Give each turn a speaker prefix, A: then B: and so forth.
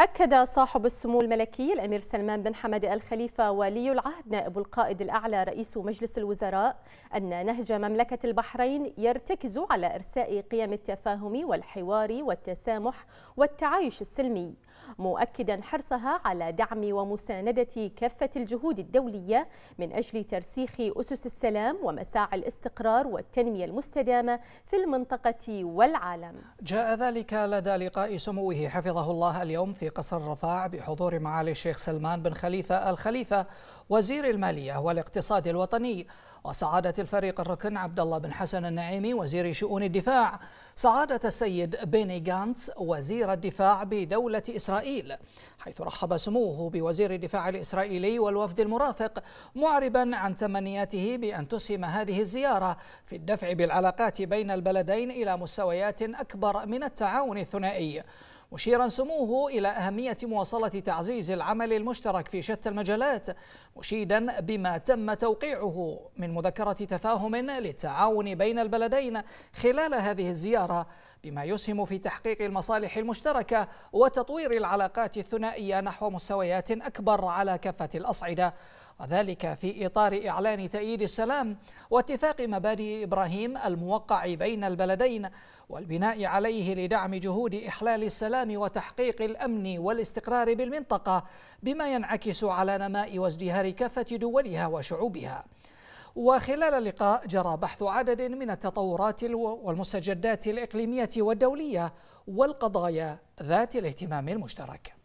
A: أكد صاحب السمو الملكي الأمير سلمان بن حمد آل خليفة ولي العهد نائب القائد الأعلى رئيس مجلس الوزراء أن نهج مملكة البحرين يرتكز على إرساء قيم التفاهم والحوار والتسامح والتعايش السلمي مؤكدا حرصها على دعم ومساندة كافة الجهود الدولية من أجل ترسيخ أسس السلام ومساعي الاستقرار والتنمية المستدامة في المنطقة والعالم
B: جاء ذلك لدى لقاء سموه حفظه الله اليوم في في قصر رفاع بحضور معالي الشيخ سلمان بن خليفة الخليفة وزير المالية والاقتصاد الوطني وسعادة الفريق الركن عبد الله بن حسن النعيمي وزير شؤون الدفاع سعادة السيد بيني غانتس وزير الدفاع بدولة إسرائيل حيث رحب سموه بوزير الدفاع الإسرائيلي والوفد المرافق معربا عن تمنياته بأن تسهم هذه الزيارة في الدفع بالعلاقات بين البلدين إلى مستويات أكبر من التعاون الثنائي مشيرا سموه إلى أهمية مواصلة تعزيز العمل المشترك في شتى المجالات مشيدا بما تم توقيعه من مذكرة تفاهم للتعاون بين البلدين خلال هذه الزيارة بما يسهم في تحقيق المصالح المشتركة وتطوير العلاقات الثنائية نحو مستويات أكبر على كافة الأصعدة وذلك في إطار إعلان تأييد السلام واتفاق مبادئ إبراهيم الموقع بين البلدين والبناء عليه لدعم جهود إحلال السلام وتحقيق الأمن والاستقرار بالمنطقة بما ينعكس على نماء وازدهار كافة دولها وشعوبها وخلال اللقاء جرى بحث عدد من التطورات والمستجدات الإقليمية والدولية والقضايا ذات الاهتمام المشترك